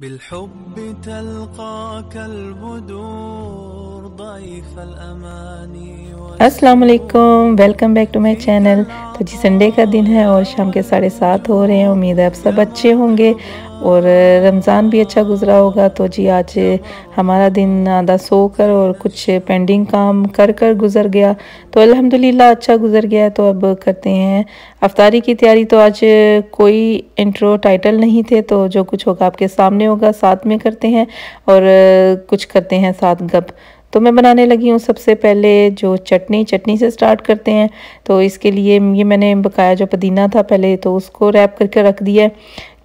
بالحب تلقاك البدور ضيف الأماني अस्सलाम वालेकुम welcome back to my channel तो जी संडे का दिन है और शाम के साढ़े सात हो रहे हैं उम्मीद है आप सब अच्छे होंगे और रमज़ान भी अच्छा गुजरा होगा तो जी आज हमारा दिन आधा सो कर और कुछ पेंडिंग काम कर कर गुजर गया तो अल्हम्दुलिल्लाह अच्छा गुजर गया है तो अब करते हैं अफ्तारी की तैयारी तो आज कोई इंट्रो टाइटल नहीं थे तो जो कुछ होगा आपके सामने होगा साथ में करते हैं और कुछ करते हैं साथ गप तो मैं बनाने लगी हूँ सबसे पहले जो चटनी चटनी से स्टार्ट करते हैं तो इसके लिए ये मैंने बकाया जो पुदीना था पहले तो उसको रैप करके रख दिया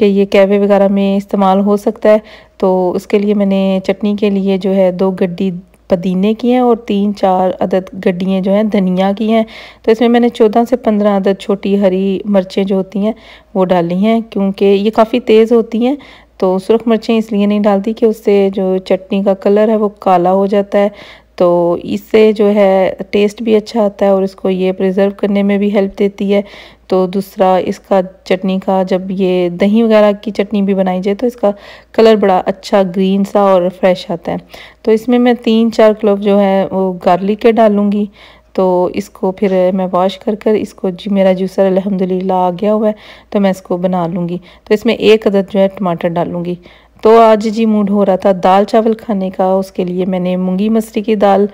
कि ये कैफे वगैरह में इस्तेमाल हो सकता है तो उसके लिए मैंने चटनी के लिए जो है दो गड्डी पुदीने की हैं और तीन चार अदद गड्डियाँ जो हैं धनिया की हैं तो इसमें मैंने चौदह से पंद्रह अदद छोटी हरी मिर्चें जो होती हैं वो डाली हैं क्योंकि ये काफ़ी तेज़ होती हैं तो सुरख मिर्चें इसलिए नहीं डालती कि उससे जो चटनी का कलर है वो काला हो जाता है तो इससे जो है टेस्ट भी अच्छा आता है और इसको ये प्रिजर्व करने में भी हेल्प देती है तो दूसरा इसका चटनी का जब ये दही वगैरह की चटनी भी बनाई जाए तो इसका कलर बड़ा अच्छा ग्रीन सा और फ्रेश आता है तो इसमें मैं तीन चार क्लोव जो है वो गार्लिक के डालूँगी तो इसको फिर मैं वॉश कर कर इसको जी मेरा जूसर अलहमदिल्ला आ गया हुआ है तो मैं इसको बना लूँगी तो इसमें एक अदद जो है टमाटर डालूँगी तो आज जी मूड हो रहा था दाल चावल खाने का उसके लिए मैंने मूँगी मसरी की दाल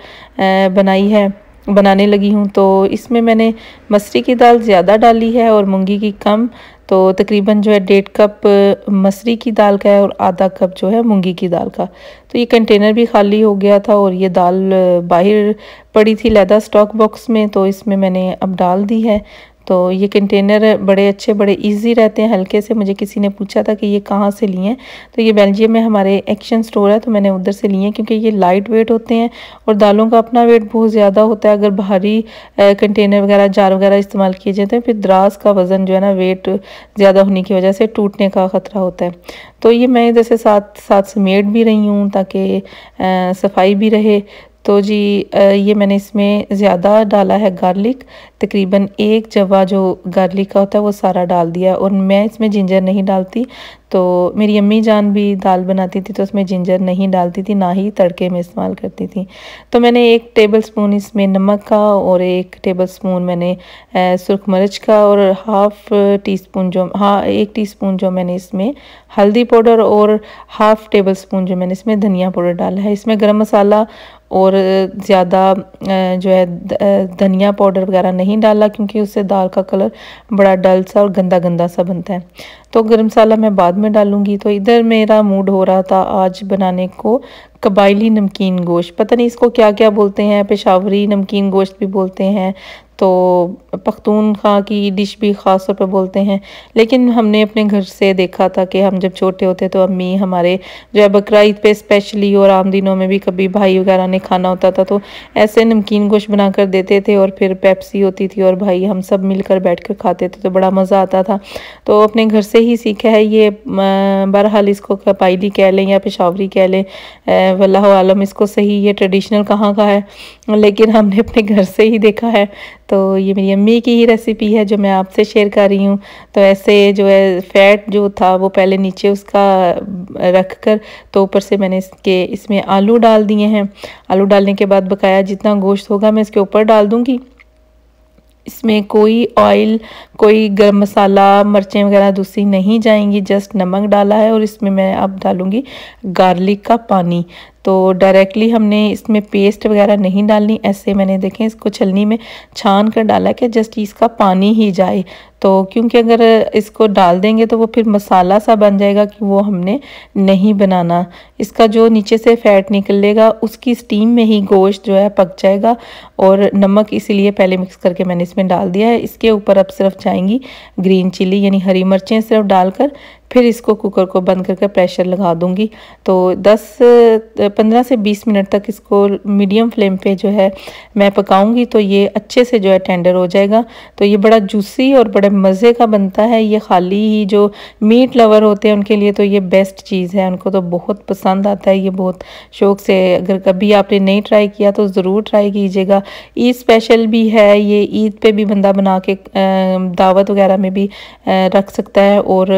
बनाई है बनाने लगी हूँ तो इसमें मैंने मसरी की दाल ज़्यादा डाली है और मूँगी की कम तो तकरीबन जो है डेढ़ कप मसरी की दाल का है और आधा कप जो है मूँगी की दाल का तो ये कंटेनर भी खाली हो गया था और ये दाल बाहर पड़ी थी लैदा स्टॉक बॉक्स में तो इसमें मैंने अब डाल दी है तो ये कंटेनर बड़े अच्छे बड़े इजी रहते हैं हल्के से मुझे किसी ने पूछा था कि ये कहाँ से लिए हैं तो ये बेल्जियम में हमारे एक्शन स्टोर है तो मैंने उधर से लिए हैं क्योंकि ये लाइट वेट होते हैं और दालों का अपना वेट बहुत ज़्यादा होता है अगर भारी कंटेनर वगैरह जार वगैरह इस्तेमाल किए जाते हैं तो फिर द्रास का वज़न जो है ना वेट ज़्यादा होने की वजह से टूटने का ख़तरा होता है तो ये मैं इधर से साथ साथ समेट भी रही हूँ ताकि सफाई भी रहे तो जी ये मैंने इसमें ज़्यादा डाला है गार्लिक तकरीबन एक जवा जो गार्लिक का होता है वो सारा डाल दिया और मैं इसमें जिंजर नहीं डालती तो मेरी अम्मी जान भी दाल बनाती थी तो उसमें जिंजर नहीं डालती थी ना ही तड़के में इस्तेमाल करती थी तो मैंने एक टेबल स्पून इसमें नमक का और एक टेबल स्पून मैंने सुरख मिर्च का और हाफ़ टी स्पून जो हाँ एक टी स्पून जो मैंने इसमें हल्दी पाउडर और हाफ़ टेबल स्पून जो मैंने इसमें धनिया पाउडर डाला है इसमें गर्म मसाला और ज़्यादा जो है धनिया पाउडर वगैरह नहीं डाला क्योंकि उससे दाल का कलर बड़ा डल सा और गंदा गंदा सा बनता है तो गर्म मसाला मैं बाद में डालूंगी तो इधर मेरा मूड हो रहा था आज बनाने को कबायली नमकीन गोश्त पता नहीं इसको क्या क्या बोलते हैं पेशावरी नमकीन गोश्त भी बोलते हैं तो पख्तून खां की डिश भी ख़ास तौर पर बोलते हैं लेकिन हमने अपने घर से देखा था कि हम जब छोटे होते तो अम्मी हमारे जो है बकर ईद पर स्पेशली और आम दिनों में भी कभी भाई वगैरह ने खाना होता था तो ऐसे नमकीन गोश्त बना कर देते थे और फिर पेप्सी होती थी और भाई हम सब मिलकर बैठ कर खाते थे तो बड़ा मज़ा आता था तो अपने घर से ही सीखा है ये बहरहाल इसको कपाइली कह लें या पेशावरी कह लें वल्लम इसको सही ये ट्रेडिशनल कहाँ का है लेकिन हमने अपने घर से ही देखा है तो ये मेरी अम्मी की ही रेसिपी है जो मैं आपसे शेयर कर रही हूँ तो ऐसे जो है फ़ैट जो था वो पहले नीचे उसका रख कर तो ऊपर से मैंने इसके इसमें आलू डाल दिए हैं आलू डालने के बाद बकाया जितना गोश्त होगा मैं इसके ऊपर डाल दूँगी इसमें कोई ऑयल कोई गर्म मसाला मिर्चें वगैरह दूसरी नहीं जाएंगी जस्ट नमक डाला है और इसमें मैं अब डालूँगी गार्लिक का पानी तो डायरेक्टली हमने इसमें पेस्ट वगैरह नहीं डालनी ऐसे मैंने देखें इसको छलनी में छान कर डाला कि जस्ट इसका पानी ही जाए तो क्योंकि अगर इसको डाल देंगे तो वो फिर मसाला सा बन जाएगा कि वो हमने नहीं बनाना इसका जो नीचे से फैट निकलेगा उसकी स्टीम में ही गोश्त जो है पक जाएगा और नमक इसीलिए पहले मिक्स करके मैंने इसमें डाल दिया है इसके ऊपर अब सिर्फ जाएंगी ग्रीन चिली यानी हरी मिर्चें सिर्फ डालकर फिर इसको कुकर को बंद करके प्रेशर लगा दूँगी तो 10 15 से 20 मिनट तक इसको मीडियम फ्लेम पे जो है मैं पकाऊँगी तो ये अच्छे से जो है टेंडर हो जाएगा तो ये बड़ा जूसी और बड़े मज़े का बनता है ये खाली ही जो मीट लवर होते हैं उनके लिए तो ये बेस्ट चीज़ है उनको तो बहुत पसंद आता है ये बहुत शौक़ से अगर कभी आपने नहीं ट्राई किया तो ज़रूर ट्राई कीजिएगा ईद स्पेशल भी है ये ईद पर भी बंदा बना के दावत वगैरह में भी रख सकता है और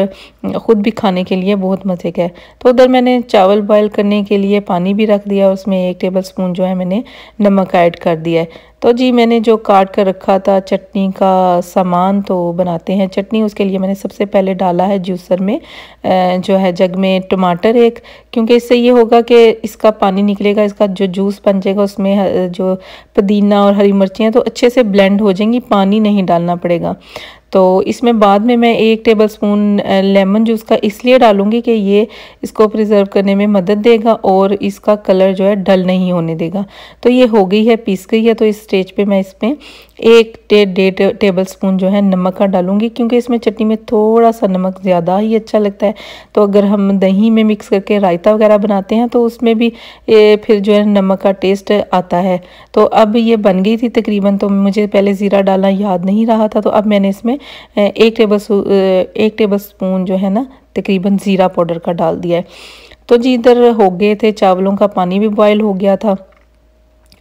ख़ुद भी खाने के लिए बहुत मज़े का है तो उधर मैंने चावल बॉयल करने के लिए पानी भी रख दिया और उसमें एक टेबल स्पून जो है मैंने नमक ऐड कर दिया है तो जी मैंने जो काट कर रखा था चटनी का सामान तो बनाते हैं चटनी उसके लिए मैंने सबसे पहले डाला है जूसर में जो है जग में टमाटर एक क्योंकि इससे ये होगा कि इसका पानी निकलेगा इसका जो जूस बन जाएगा उसमें जो पुदीना और हरी मिर्चियाँ तो अच्छे से ब्लेंड हो जाएंगी पानी नहीं डालना पड़ेगा तो इसमें बाद में मैं एक टेबल स्पून लेमन जूस का इसलिए डालूंगी कि ये इसको प्रिजर्व करने में मदद देगा और इसका कलर जो है डल नहीं होने देगा तो ये हो गई है पीस गई है तो इस स्टेज पे मैं इसमें एक डेढ़ टे, टेबल स्पून जो है नमक का डालूंगी क्योंकि इसमें चटनी में थोड़ा सा नमक ज़्यादा ही अच्छा लगता है तो अगर हम दही में मिक्स करके रायता वगैरह बनाते हैं तो उसमें भी ए, फिर जो है नमक का टेस्ट आता है तो अब ये बन गई थी तकरीबन तो मुझे पहले ज़ीरा डालना याद नहीं रहा था तो अब मैंने इसमें एक टेबल एक टेबल स्पून जो है ना तकरीबन ज़ीरा पाउडर का डाल दिया है तो जी इधर हो गए थे चावलों का पानी भी बॉयल हो गया था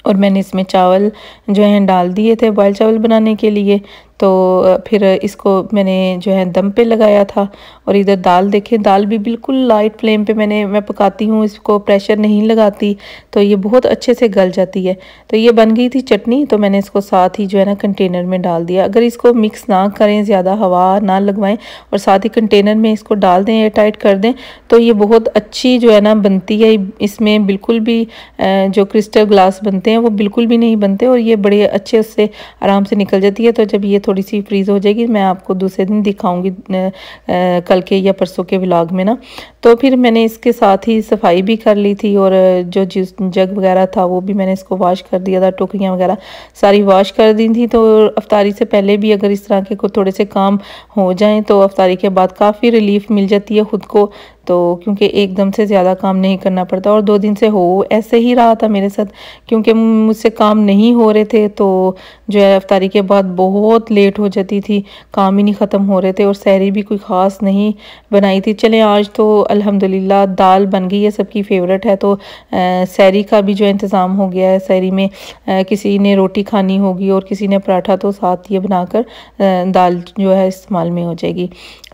और मैंने इसमें चावल जो है डाल दिए थे बॉयल चावल बनाने के लिए तो फिर इसको मैंने जो है दम पे लगाया था और इधर दाल देखें दाल भी बिल्कुल लाइट फ्लेम पे मैंने मैं पकाती हूँ इसको प्रेशर नहीं लगाती तो ये बहुत अच्छे से गल जाती है तो ये बन गई थी चटनी तो मैंने इसको साथ ही जो है ना कंटेनर में डाल दिया अगर इसको मिक्स ना करें ज़्यादा हवा ना लगवाएं और साथ ही कंटेनर में इसको डाल दें एयर टाइट कर दें तो ये बहुत अच्छी जो है ना बनती है इसमें बिल्कुल भी जो क्रिस्टल ग्लास बनते हैं वो बिल्कुल भी नहीं बनते और ये बड़े अच्छे उससे आराम से निकल जाती है तो जब ये थोड़ी थोड़ी सी फ्रीज़ हो जाएगी मैं आपको दूसरे दिन दिखाऊंगी कल के या परसों के व्लॉग में ना तो फिर मैंने इसके साथ ही सफाई भी कर ली थी और जो जिस जग वगैरह था वो भी मैंने इसको वॉश कर दिया था टोकरियाँ वगैरह सारी वॉश कर दी थी तो अफ्तारी से पहले भी अगर इस तरह के कोई थोड़े से काम हो जाएँ तो अफतारी के बाद काफ़ी रिलीफ मिल जाती है ख़ुद को तो क्योंकि एकदम से ज़्यादा काम नहीं करना पड़ता और दो दिन से हो ऐसे ही रहा था मेरे साथ क्योंकि मुझसे काम नहीं हो रहे थे तो जो है अफ्तारी के बाद बहुत लेट हो जाती थी काम ही नहीं ख़त्म हो रहे थे और सहरी भी कोई ख़ास नहीं बनाई थी चलें आज तो अल्हम्दुलिल्लाह दाल बन गई है सबकी फेवरेट है तो सहरी का भी जो इंतज़ाम हो गया है सहरी में आ, किसी ने रोटी खानी होगी और किसी ने पराठा तो साथ ये बनाकर दाल जो है इस्तेमाल में हो जाएगी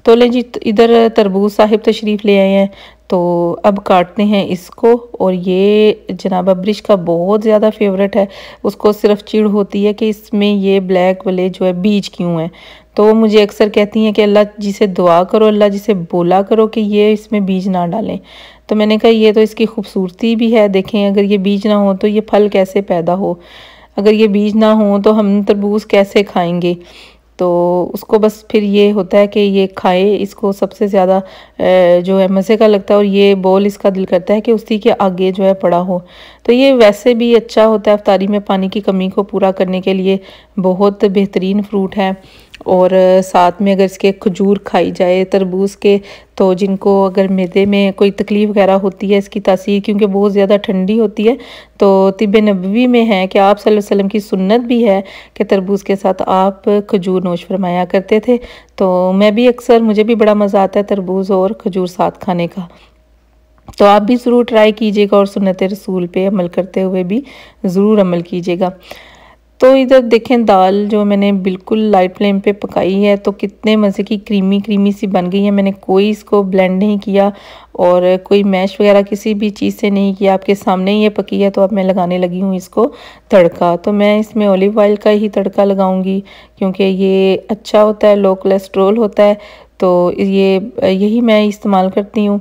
तो ले जी तो इधर तरबूज साहिब तशरीफ़ ले आए हैं तो अब काटते हैं इसको और ये जनाब अब्रिश का बहुत ज़्यादा फेवरेट है उसको सिर्फ चिड़ होती है कि इसमें ये ब्लैक वाले जो है बीज क्यों हैं तो वो मुझे अक्सर कहती हैं कि अल्लाह जी से दुआ करो अल्लाह जी से बोला करो कि ये इसमें बीज ना डालें तो मैंने कहा ये तो इसकी खूबसूरती भी है देखें अगर ये बीज ना हो तो ये फल कैसे पैदा हो अगर ये बीज ना हो तो हम तरबूज कैसे खाएँगे तो उसको बस फिर ये होता है कि ये खाए इसको सबसे ज़्यादा जो है मज़े का लगता है और ये बोल इसका दिल करता है कि उसी के आगे जो है पड़ा हो तो ये वैसे भी अच्छा होता है अफ्तारी में पानी की कमी को पूरा करने के लिए बहुत बेहतरीन फ्रूट है और साथ में अगर इसके खजूर खाई जाए तरबूज के तो जिनको अगर मैदे में कोई तकलीफ़ वगैरह होती है इसकी तासीर क्योंकि बहुत ज़्यादा ठंडी होती है तो तिब नबी में है कि आप वसल्लम की सुन्नत भी है कि तरबूज के साथ आप खजूर नोश फरमाया करते थे तो मैं भी अक्सर मुझे भी बड़ा मज़ा आता है तरबूज और खजूर साथ खाने का तो आप भी ज़रूर ट्राई कीजिएगा और सुनत रसूल पर अमल करते हुए भी ज़रूर अमल कीजिएगा तो इधर देखें दाल जो मैंने बिल्कुल लाइट फ्लेम पे पकाई है तो कितने मज़े की क्रीमी क्रीमी सी बन गई है मैंने कोई इसको ब्लेंड नहीं किया और कोई मैश वगैरह किसी भी चीज़ से नहीं किया आपके सामने ही ये पकी है तो अब मैं लगाने लगी हूँ इसको तड़का तो मैं इसमें ऑलिव ऑयल का ही तड़का लगाऊंगी क्योंकि ये अच्छा होता है लो कोलेस्ट्रोल होता है तो ये यही मैं इस्तेमाल करती हूँ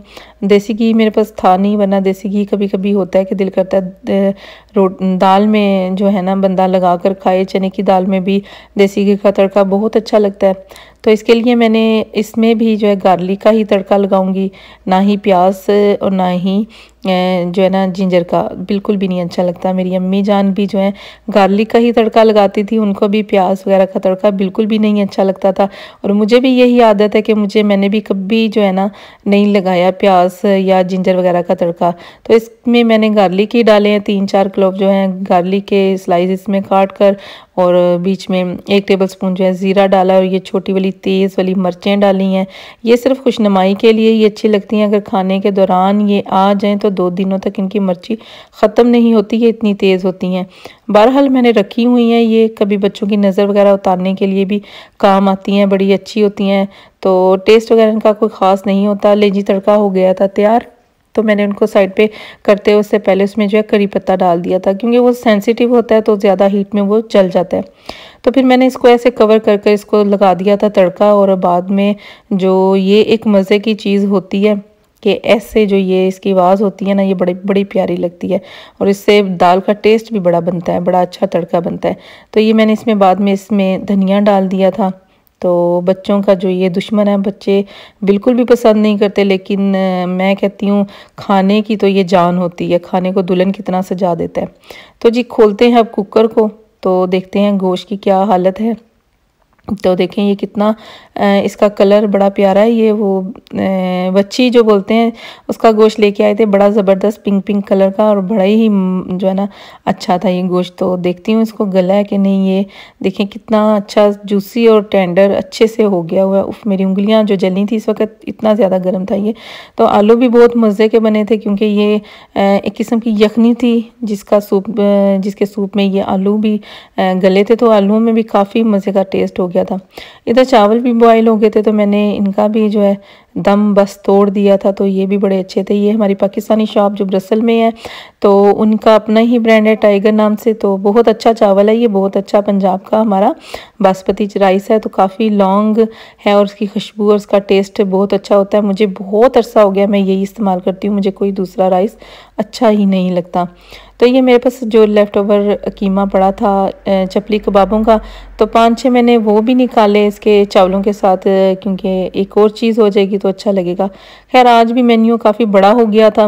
देसी घी मेरे पास था नहीं वरना देसी घी कभी कभी होता है कि दिल करता है रोट दाल में जो है ना बंदा लगा कर खाए चने की दाल में भी देसी घी का तड़का बहुत अच्छा लगता है तो इसके लिए मैंने इसमें भी जो है गार्लिक का ही तड़का लगाऊंगी ना ही प्याज और ना ही जो है ना जिंजर का बिल्कुल भी नहीं अच्छा लगता मेरी अम्मी जान भी जो है गार्लिक का ही तड़का लगाती थी उनको भी प्याज वगैरह का तड़का बिल्कुल भी नहीं अच्छा लगता था और मुझे भी यही आदत है कि मुझे मैंने भी कभी जो है ना नहीं लगाया प्याज या जिंजर वगैरह का तड़का तो इसमें मैंने गार्लिक ही डाले हैं तीन चार क्लोव जो है गार्लिक के स्लाइस इसमें काट कर और बीच में एक टेबल स्पून जो है ज़ीरा डाला और ये छोटी वाली तेज़ वाली मिर्चें डाली हैं ये सिर्फ खुशनुमाई के लिए ये अच्छी लगती हैं अगर खाने के दौरान ये आ जाएँ तो दो दिनों तक इनकी मिर्ची ख़त्म नहीं होती ये इतनी तेज़ होती हैं बहरहाल मैंने रखी हुई हैं ये कभी बच्चों की नज़र वगैरह उतारने के लिए भी काम आती हैं बड़ी अच्छी होती हैं तो टेस्ट वगैरह इनका कोई ख़ास नहीं होता लेजी तड़का हो गया था तैयार तो मैंने उनको साइड पे करते हुए उससे पहले उसमें जो है करी पत्ता डाल दिया था क्योंकि वो सेंसिटिव होता है तो ज़्यादा हीट में वो जल जाता है तो फिर मैंने इसको ऐसे कवर कर कर इसको लगा दिया था तड़का और बाद में जो ये एक मज़े की चीज़ होती है कि ऐसे जो ये इसकी आवाज़ होती है ना ये बड़ी बड़ी प्यारी लगती है और इससे दाल का टेस्ट भी बड़ा बनता है बड़ा अच्छा तड़का बनता है तो ये मैंने इसमें बाद में इसमें धनिया डाल दिया था तो बच्चों का जो ये दुश्मन है बच्चे बिल्कुल भी पसंद नहीं करते लेकिन मैं कहती हूँ खाने की तो ये जान होती है खाने को दुल्हन कितना सजा देता है तो जी खोलते हैं अब कुकर को तो देखते हैं गोश्त की क्या हालत है तो देखें ये कितना इसका कलर बड़ा प्यारा है ये वो बच्ची जो बोलते हैं उसका गोश्त लेके आए थे बड़ा ज़बरदस्त पिंक पिंक कलर का और बड़ा ही जो है ना अच्छा था ये गोश्त तो देखती हूँ इसको गला है कि नहीं ये देखें कितना अच्छा जूसी और टेंडर अच्छे से हो गया हुआ उफ मेरी उंगलियाँ जो जली थी इस वक्त इतना ज़्यादा गर्म था ये तो आलू भी बहुत मज़े के बने थे क्योंकि ये एक किस्म की यखनी थी जिसका सूप जिसके सूप में ये आलू भी गले थे तो आलूओं में भी काफ़ी मज़े का टेस्ट हो गया गया था इधर चावल भी बॉयल हो गए थे तो मैंने इनका भी जो है दम बस तोड़ दिया था तो ये भी बड़े अच्छे थे ये हमारी पाकिस्तानी शॉप जो ब्रसल में है तो उनका अपना ही ब्रांड है टाइगर नाम से तो बहुत अच्छा चावल है ये बहुत अच्छा पंजाब का हमारा बासमती राइस है तो काफ़ी लॉन्ग है और उसकी खुशबू और उसका टेस्ट बहुत अच्छा होता है मुझे बहुत अरसा हो गया मैं यही इस्तेमाल करती हूँ मुझे कोई दूसरा राइस अच्छा ही नहीं लगता तो ये मेरे पास जो लेफ़्ट ओवर कीमा पड़ा था चपली कबाबों का तो पाँच छः मैंने वो भी निकाले इसके चावलों के साथ क्योंकि एक और चीज़ हो जाएगी तो तो अच्छा लगेगा खैर आज भी मेन्यू काफ़ी बड़ा हो गया था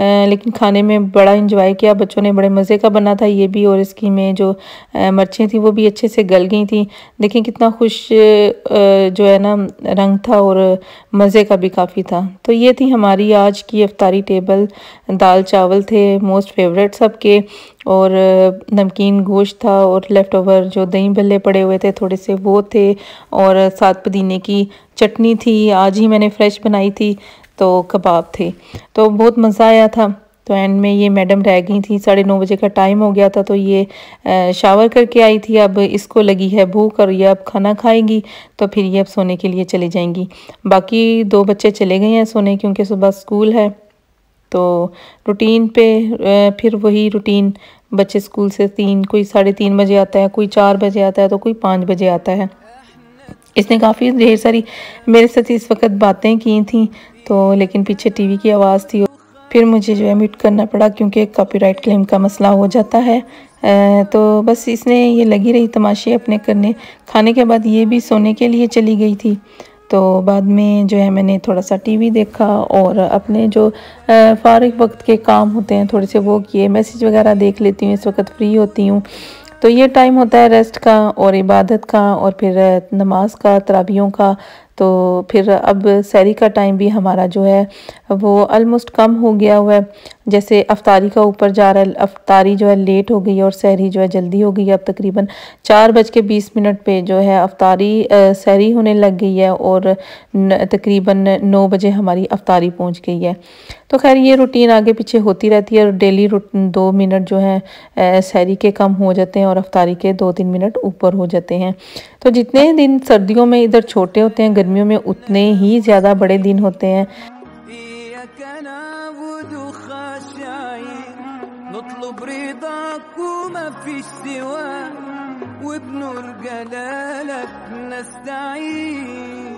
लेकिन खाने में बड़ा इंजॉय किया बच्चों ने बड़े मज़े का बना था ये भी और इसकी में जो मिर्चें थी वो भी अच्छे से गल गई थी देखें कितना खुश जो है ना रंग था और मज़े का भी काफ़ी था तो ये थी हमारी आज की अफ्तारी टेबल दाल चावल थे मोस्ट फेवरेट सबके और नमकीन गोश्त था और लेफ़्ट ओवर जो दही भल्ले पड़े हुए थे थोड़े से वो थे और सात पुदीने की चटनी थी आज ही मैंने फ्रेश बनाई थी तो कबाब थे तो बहुत मज़ा आया था तो एंड में ये मैडम रह गई थी साढ़े नौ बजे का टाइम हो गया था तो ये शावर करके आई थी अब इसको लगी है भूख और ये अब खाना खाएगी तो फिर ये अब सोने के लिए चली जाएंगी बाकी दो बच्चे चले गए हैं सोने क्योंकि सुबह स्कूल है तो रूटीन पे फिर वही रूटीन बच्चे स्कूल से तीन कोई साढ़े तीन बजे आता है कोई चार बजे आता है तो कोई पाँच बजे आता है इसने काफ़ी ढेर सारी मेरे साथ इस वक्त बातें की थी तो लेकिन पीछे टीवी की आवाज़ थी फिर मुझे जो है म्यूट करना पड़ा क्योंकि कॉपीराइट क्लेम का मसला हो जाता है तो बस इसने ये लगी रही तमाशे अपने करने खाने के बाद ये भी सोने के लिए चली गई थी तो बाद में जो है मैंने थोड़ा सा टीवी देखा और अपने जो फारग वक्त के काम होते हैं थोड़े से वो किए मैसेज वगैरह देख लेती हूँ इस वक्त फ्री होती हूँ तो ये टाइम होता है रेस्ट का और इबादत का और फिर नमाज का तराबियों का तो फिर अब सैरी का टाइम भी हमारा जो है वो आलमोस्ट कम हो गया हुआ है जैसे अफतारी का ऊपर जा रहा है अफतारी जो है लेट हो गई और सहरी जो है जल्दी हो गई है अब तकरीबन चार बज के बीस मिनट पे जो है अफतारी सहरी होने लग गई है और तकरीबन नौ बजे हमारी अफतारी पहुंच गई है तो खैर ये रूटीन आगे पीछे होती रहती है और डेली दो मिनट जो है सहरी के कम हो जाते हैं और अफतारी के दो तीन मिनट ऊपर हो जाते हैं तो जितने दिन सर्दियों में इधर छोटे होते हैं गर्मियों में उतने ही ज़्यादा बड़े दिन होते हैं مفيش سواك وبنور جلالك نستعين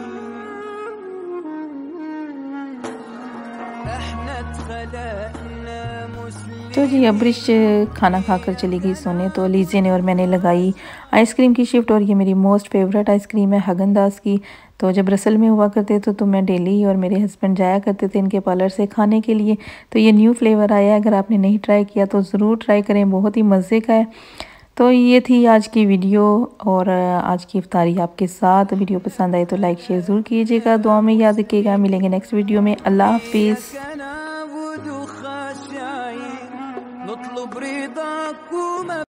احنا اتخلقنا مسلمين तो जी अब्रिश खाना खाकर चली गई सोने तो लीजिए ने और मैंने लगाई आइसक्रीम की शिफ्ट और ये मेरी मोस्ट फेवरेट आइसक्रीम है हगनदास की तो जब रसल में हुआ करते तो तो मैं डेली और मेरे हस्बैंड जाया करते थे इनके पार्लर से खाने के लिए तो ये न्यू फ्लेवर आया है अगर आपने नहीं ट्राई किया तो ज़रूर ट्राई करें बहुत ही मज़े का है तो ये थी आज की वीडियो और आज की इफ्तारी आपके साथ वीडियो पसंद आए तो लाइक शेयर ज़रूर कीजिएगा दुआ में याद रखिएगा मिलेंगे नेक्स्ट वीडियो में अल्लाह हाफिज़